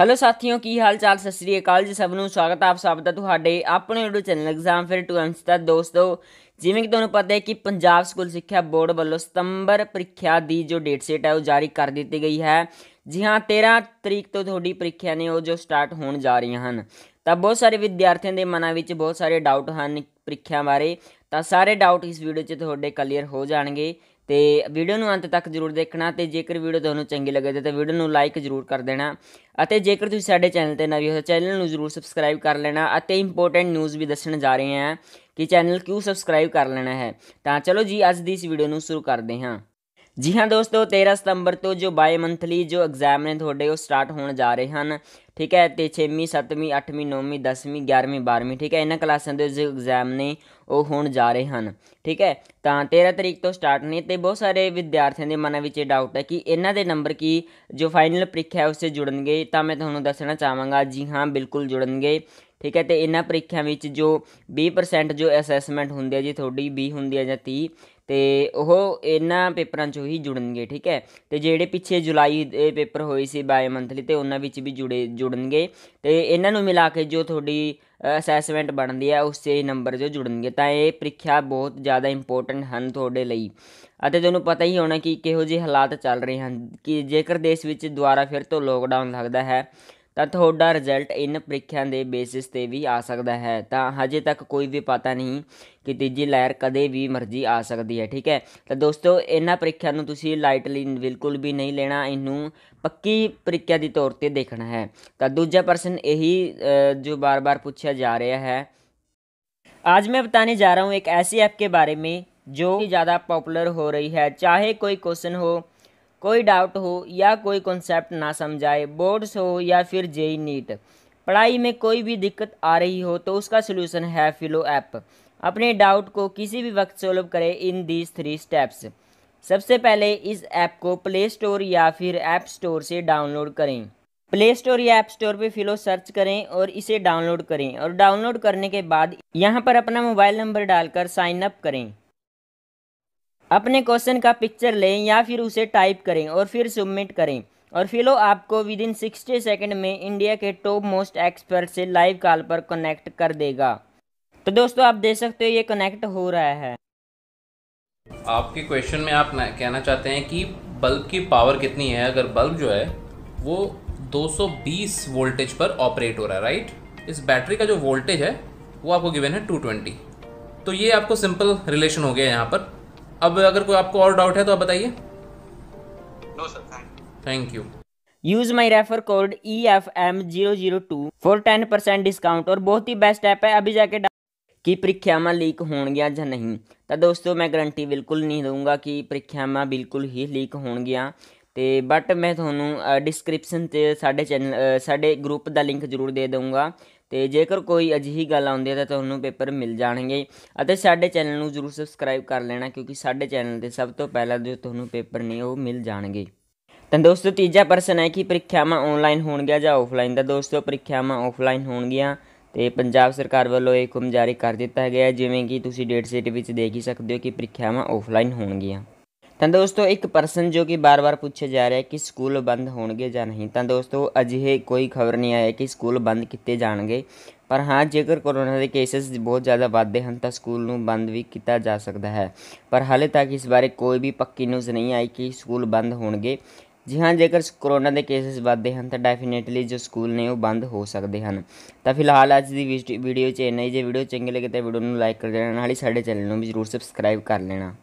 hello ਸਾਥੀਓ ਕੀ ਹਾਲ ਚਾਲ ਸਤਿ ਸ੍ਰੀ ਅਕਾਲ ਜੀ ਸਭ ਨੂੰ ਸਵਾਗਤ ਆਪ ਸਭ ਦਾ ਤੁਹਾਡੇ ਆਪਣੇ YouTube ਚੈਨਲ ਐਗਜ਼ਾਮ ਫਿਰ 2 ਦਾ ਦੋਸਤੋ ਜਿਵੇਂ ਕਿ ਤੁਹਾਨੂੰ ਪਤਾ ਹੈ ਕਿ ਪੰਜਾਬ ਸਕੂਲ ਸਿੱਖਿਆ ਬੋਰਡ ਵੱਲੋਂ ਸਤੰਬਰ ਪ੍ਰੀਖਿਆ ਦੀ ਜੋ ਡੇਟ ਸੀਟ ਹੈ ਉਹ ਜਾਰੀ ਕਰ ਦਿੱਤੀ ਗਈ ਹੈ ਜੀ ਹਾਂ 13 ਤਰੀਕ ਤੋਂ ਤੁਹਾਡੀ ਪ੍ਰੀਖਿਆ ਨੇ ਉਹ ਜੋ ਸਟਾਰਟ ਹੋਣ ਜਾ ਰਹੀਆਂ ਹਨ ਤਾਂ ਬਹੁਤ ਸਾਰੇ ਵਿਦਿਆਰਥੀਆਂ ਦੇ ਮਨਾਂ ਵਿੱਚ ਬਹੁਤ ਸਾਰੇ ਡਾਊਟ ਹਨ ਪ੍ਰੀਖਿਆ ਬਾਰੇ ਤਾਂ ਸਾਰੇ ਡਾਊਟ ਇਸ ਵੀਡੀਓ 'ਚ ਤੁਹਾਡੇ ਕਲੀਅਰ ਹੋ ਜਾਣਗੇ ਤੇ ਵੀਡੀਓ ਨੂੰ ਅੰਤ ਤੱਕ ਜ਼ਰੂਰ ਦੇਖਣਾ ਤੇ ਜੇਕਰ ਵੀਡੀਓ ਤੁਹਾਨੂੰ ਚੰਗੀ ਲੱਗੇ ਤਾਂ ਵੀਡੀਓ ਨੂੰ ਲਾਈਕ ਜ਼ਰੂਰ ਕਰ ਦੇਣਾ ਅਤੇ ਜੇਕਰ ਤੁਸੀਂ ਸਾਡੇ ਚੈਨਲ ਤੇ ਨਵੇਂ ਹੋ ਚੈਨਲ ਨੂੰ ਜ਼ਰੂਰ ਸਬਸਕ੍ਰਾਈਬ ਕਰ ਲੈਣਾ ਅਤੇ ਇੰਪੋਰਟੈਂਟ ਨਿਊਜ਼ ਵੀ ਦੱਸਣ ਜਾ ਰਹੇ ਹਾਂ ਕਿ ਚੈਨਲ ਕਿਉਂ ਸਬਸਕ੍ਰਾਈਬ ਕਰ ਲੈਣਾ ਹੈ ਤਾਂ ਚਲੋ ਜੀ ਅੱਜ ਦੀ ਇਸ ਵੀਡੀਓ ਨੂੰ ਸ਼ੁਰੂ ਕਰਦੇ ਹਾਂ ਜੀ ਹਾਂ ਦੋਸਤੋ 13 ਸਤੰਬਰ ਤੋਂ ਜੋ ਬਾਈ ਮੰਥਲੀ ਜੋ ਐਗਜ਼ਾਮ ਨੇ ਤੁਹਾਡੇ ਉਹ ਸਟਾਰਟ ਹੋਣ ਜਾ ਰਹੇ ਹਨ ਠੀਕ ਹੈ ਤੇ 6ਵੀਂ 7ਵੀਂ 8ਵੀਂ 9ਵੀਂ 10ਵੀਂ 11ਵੀਂ 12ਵੀਂ ਠੀਕ ਹੈ ਇਹਨਾਂ ਕਲਾਸਾਂ ਦੇ ਜੋ ਐਗਜ਼ਾਮ ਨੇ ਉਹ ਹੋਣ ਜਾ ਰਹੇ ਹਨ ਠੀਕ ਹੈ ਤਾਂ 13 ਤਰੀਕ ਤੋਂ ਸਟਾਰਟ ਨੇ ਤੇ ਬਹੁਤ ਸਾਰੇ ਵਿਦਿਆਰਥੀਆਂ ਦੇ ਮਨਾਂ ਵਿੱਚ ਇਹ ਡਾਊਟ ਹੈ ਕਿ ਇਹਨਾਂ ਦੇ ਨੰਬਰ ਕੀ ਜੋ ਫਾਈਨਲ ਪ੍ਰੀਖਿਆ ਹੈ ਉਸੇ ਜੁੜਨਗੇ ਤਾਂ ਮੈਂ ਤੁਹਾਨੂੰ ਦੱਸਣਾ ਚਾਹਾਂਗਾ ਜੀ ਹਾਂ ਬਿਲਕੁਲ ਜੁੜਨਗੇ ਠੀਕ ਹੈ ਤੇ ਇਹਨਾਂ ਪ੍ਰੀਖਿਆ ਵਿੱਚ ਜੋ 20% ਜੋ ਅਸੈਸਮੈਂਟ ਹੁੰਦੀ ਹੈ ਜੀ ਤੁਹਾਡੀ 20 ਹੁੰਦੀ ਹੈ ਜਾਂ 30 ਤੇ ਉਹ ਇਹਨਾਂ ਪੇਪਰਾਂ 'ਚੋਂ ਹੀ ਜੁੜਨਗੇ ਠੀਕ ਹੈ ਤੇ ਜਿਹੜੇ ਪਿੱਛੇ ਜੁਲਾਈ ਦੇ ਪੇਪਰ ਹੋਏ ਸੀ ਬਾਏ ਮੰਥਲੀ ਤੇ ਉਹਨਾਂ ਵਿੱਚ ਵੀ ਜੁੜੇ ਜੁੜਨਗੇ ਤੇ ਇਹਨਾਂ ਨੂੰ ਮਿਲਾ ਕੇ ਜੋ ਤੁਹਾਡੀ ਅਸੈਸਮੈਂਟ ਬਣਦੀ ਹੈ ਉਸੇ ਨੰਬਰ ਜੋ ਜੁੜਨਗੇ ਤਾਂ ਇਹ ਪ੍ਰੀਖਿਆ ਬਹੁਤ ਜ਼ਿਆਦਾ ਇੰਪੋਰਟੈਂਟ ਹਨ ਤੁਹਾਡੇ ਲਈ ਅਤੇ ਤੁਹਾਨੂੰ ਪਤਾ ਹੀ ਹੋਣਾ ਕਿ ਕਿਹੋ ਜਿਹੇ ਹਾਲਾਤ ਚੱਲ ਰਹੇ ਹਨ ਕਿ ਜੇਕਰ ਦੇਸ਼ ਵਿੱਚ ਦੁਬਾਰਾ ਫਿਰ ਤੋਂ ਲੋਕਡਾਊਨ ਲੱਗਦਾ ਹੈ ਤਾਂ ਤੁਹਾਡਾ ਰਿਜ਼ਲਟ ਇਨ ਪ੍ਰੀਖਿਆ ਦੇ ਬੇਸਿਸ ਤੇ ਵੀ ਆ ਸਕਦਾ ਹੈ ਤਾਂ ਹਜੇ ਤੱਕ ਕੋਈ ਵੀ ਪਤਾ ਨਹੀਂ ਕਿ ਤੀਜੀ ਲਹਿਰ ਕਦੇ ਵੀ ਮਰਜ਼ੀ ਆ ਸਕਦੀ ਹੈ ਠੀਕ ਹੈ ਤਾਂ ਦੋਸਤੋ ਇਹਨਾਂ ਪ੍ਰੀਖਿਆ ਨੂੰ ਤੁਸੀਂ ਲਾਈਟਲੀ ਬਿਲਕੁਲ ਵੀ ਨਹੀਂ ਲੈਣਾ ਇਹਨੂੰ ਪੱਕੀ ਪ੍ਰੀਖਿਆ ਦੀ ਤੌਰ ਤੇ ਦੇਖਣਾ ਹੈ ਤਾਂ ਦੂਜਾ ਪ੍ਰਸ਼ਨ ਇਹੀ ਜੋ ਬਾਰ-ਬਾਰ ਪੁੱਛਿਆ ਜਾ ਰਿਹਾ ਹੈ ਅੱਜ ਮੈਂ ਬਤਾਨੇ ਜਾ ਰਹਾ ਹਾਂ ਇੱਕ ਐਸੀ ਐਪ ਕੇ ਬਾਰੇ ਮੇਂ ਜੋ ਜਿਆਦਾ ਪਪੂਲਰ ਹੋ ਰਹੀ ਹੈ ਚਾਹੇ ਕੋਈ ਕੁਐਸਚਨ ਹੋ कोई डाउट हो या कोई कॉन्सेप्ट ना समझाए बोर्ड्स हो या फिर जेई नीट पढ़ाई में कोई भी दिक्कत आ रही हो तो उसका सलूशन है फिलो ऐप अपने डाउट को किसी भी वक्त सॉल्व करें इन दीज थ्री स्टेप्स सबसे पहले इस ऐप को प्ले स्टोर या फिर ऐप स्टोर से डाउनलोड करें प्ले स्टोर या ऐप स्टोर पे फिलो सर्च करें और इसे डाउनलोड करें और डाउनलोड करने के बाद यहाँ पर अपना मोबाइल नंबर डालकर साइन अप करें अपने क्वेश्चन का पिक्चर लें या फिर उसे टाइप करें और फिर सबमिट करें और फिलो आपको विद इन सिक्सटी सेकेंड में इंडिया के टॉप मोस्ट एक्सपर्ट से लाइव कॉल पर कनेक्ट कर देगा तो दोस्तों आप देख सकते हो ये कनेक्ट हो रहा है आपके क्वेश्चन में आप कहना चाहते हैं कि बल्ब की पावर कितनी है अगर बल्ब जो है वो 220 वोल्टेज पर ऑपरेट हो रहा है राइट इस बैटरी का जो वोल्टेज है वो आपको गिवन है 220 तो ये आपको सिंपल रिलेशन हो गया यहाँ पर अब अगर कोई आपको और डाउट है तो आप बताइए no sir thank you use my refer code E F M zero zero two four ten percent discount और बहुत ही बेस्ट ऐप है अभी जाके कि ਪ੍ਰੀਖਿਆਵਾਂ ਲੀਕ ਹੋਣਗੀਆਂ ਜਾਂ ਨਹੀਂ ਤਾਂ ਦੋਸਤੋ ਮੈਂ ਗਰੰਟੀ ਬਿਲਕੁਲ ਨਹੀਂ ਦਊਂਗਾ ਕਿ बिल्कुल ही लीक हो ਹੋਣਗੀਆਂ ਤੇ ਬਟ ਮੈਂ ਤੁਹਾਨੂੰ ਡਿਸਕ੍ਰਿਪਸ਼ਨ ਤੇ ਸਾਡੇ ਚੈਨਲ ਸਾਡੇ ਗਰੁੱਪ ਦਾ ਲਿੰਕ ਜ਼ਰੂਰ ਦੇ ਦਊਂਗਾ ਤੇ ਜੇਕਰ ਕੋਈ ਅਜਿਹੀ ਗੱਲ ਆਉਂਦੀ ਹੈ ਤਾਂ ਤੁਹਾਨੂੰ ਪੇਪਰ ਮਿਲ ਜਾਣਗੇ ਅਤੇ ਸਾਡੇ ਚੈਨਲ ਨੂੰ ਜ਼ਰੂਰ ਸਬਸਕ੍ਰਾਈਬ ਕਰ ਲੈਣਾ ਕਿਉਂਕਿ ਸਾਡੇ ਚੈਨਲ ਤੇ ਸਭ ਤੋਂ ਪਹਿਲਾਂ ਜੋ ਤੁਹਾਨੂੰ ਪੇਪਰ ਨੇ ਉਹ ਮਿਲ ਜਾਣਗੇ ਤਾਂ ਦੋਸਤੋ ਤੀਜਾ ਪ੍ਰਸ਼ਨ ਹੈ ਕਿ ਪ੍ਰੀਖਿਆਵਾਂ ਆਨਲਾਈਨ ਹੋਣਗੀਆਂ ਜਾਂ ਆਫਲਾਈਨ ਦਾ ਦੋਸਤੋ ਪ੍ਰੀਖਿਆਵਾਂ ਆਫਲਾਈਨ ਹੋਣਗੀਆਂ ਤੇ ਪੰਜਾਬ ਸਰਕਾਰ ਵੱਲੋਂ ਇਹ ਹੁਕਮ ਜਾਰੀ ਕਰ ਦਿੱਤਾ ਗਿਆ ਜਿਵੇਂ ਕਿ ਤੁਸੀਂ ਡੇਟ ਸ਼ੀਟ ਵਿੱਚ ਦੇਖ ਹੀ ਸਕਦੇ ਹੋ ਕਿ ਪ੍ਰੀਖਿਆਵਾਂ ਆਫਲਾਈਨ ਹੋਣਗੀਆਂ ਤਾਂ ਦੋਸਤੋ ਇੱਕ ਪਰਸਨ ਜੋ ਕਿ ਬਾਰ-ਬਾਰ ਪੁੱਛਿਆ ਜਾ ਰਿਹਾ ਹੈ ਕਿ ਸਕੂਲ ਬੰਦ ਹੋਣਗੇ ਜਾਂ ਨਹੀਂ ਤਾਂ ਦੋਸਤੋ ਅਜਿਹੇ ਕੋਈ ਖਬਰ ਨਹੀਂ ਆਇਆ ਕਿ ਸਕੂਲ ਬੰਦ ਕੀਤੇ ਜਾਣਗੇ ਪਰ ਹਾਂ ਜੇਕਰ ਕੋਰੋਨਾ ਦੇ ਕੇਸਸ ਬਹੁਤ ਜ਼ਿਆਦਾ ਵਧਦੇ ਹਨ ਤਾਂ ਸਕੂਲ ਨੂੰ ਬੰਦ ਵੀ ਕੀਤਾ ਜਾ ਸਕਦਾ ਹੈ ਪਰ ਹਾਲੇ ਤੱਕ ਇਸ ਬਾਰੇ ਕੋਈ ਵੀ ਪੱਕੀ ਨਿਊਜ਼ ਨਹੀਂ ਆਈ ਕਿ ਸਕੂਲ ਬੰਦ ਹੋਣਗੇ ਜੀ ਹਾਂ ਜੇਕਰ ਕੋਰੋਨਾ ਦੇ ਕੇਸਸ ਵਧਦੇ ਹਨ ਤਾਂ ਡੈਫੀਨੇਟਲੀ ਜੋ ਸਕੂਲ ਨੇ ਉਹ ਬੰਦ ਹੋ ਸਕਦੇ ਹਨ ਤਾਂ ਫਿਲਹਾਲ ਅੱਜ ਦੀ ਵੀਡੀਓ 'ਚ ਇੰਨਾ ਹੀ ਜੇ ਵੀਡੀਓ ਚੰਗੀ ਲੱਗੇ ਤਾਂ ਵੀਡੀਓ ਨੂੰ ਲਾਈਕ ਕਰ ਦੇਣਾ ਨਾਲ ਹੀ ਸਾਡੇ ਚੈਨਲ ਨੂੰ ਵੀ ਜ਼ਰੂਰ ਸਬਸਕ੍ਰਾਈਬ ਕਰ ਲੈਣਾ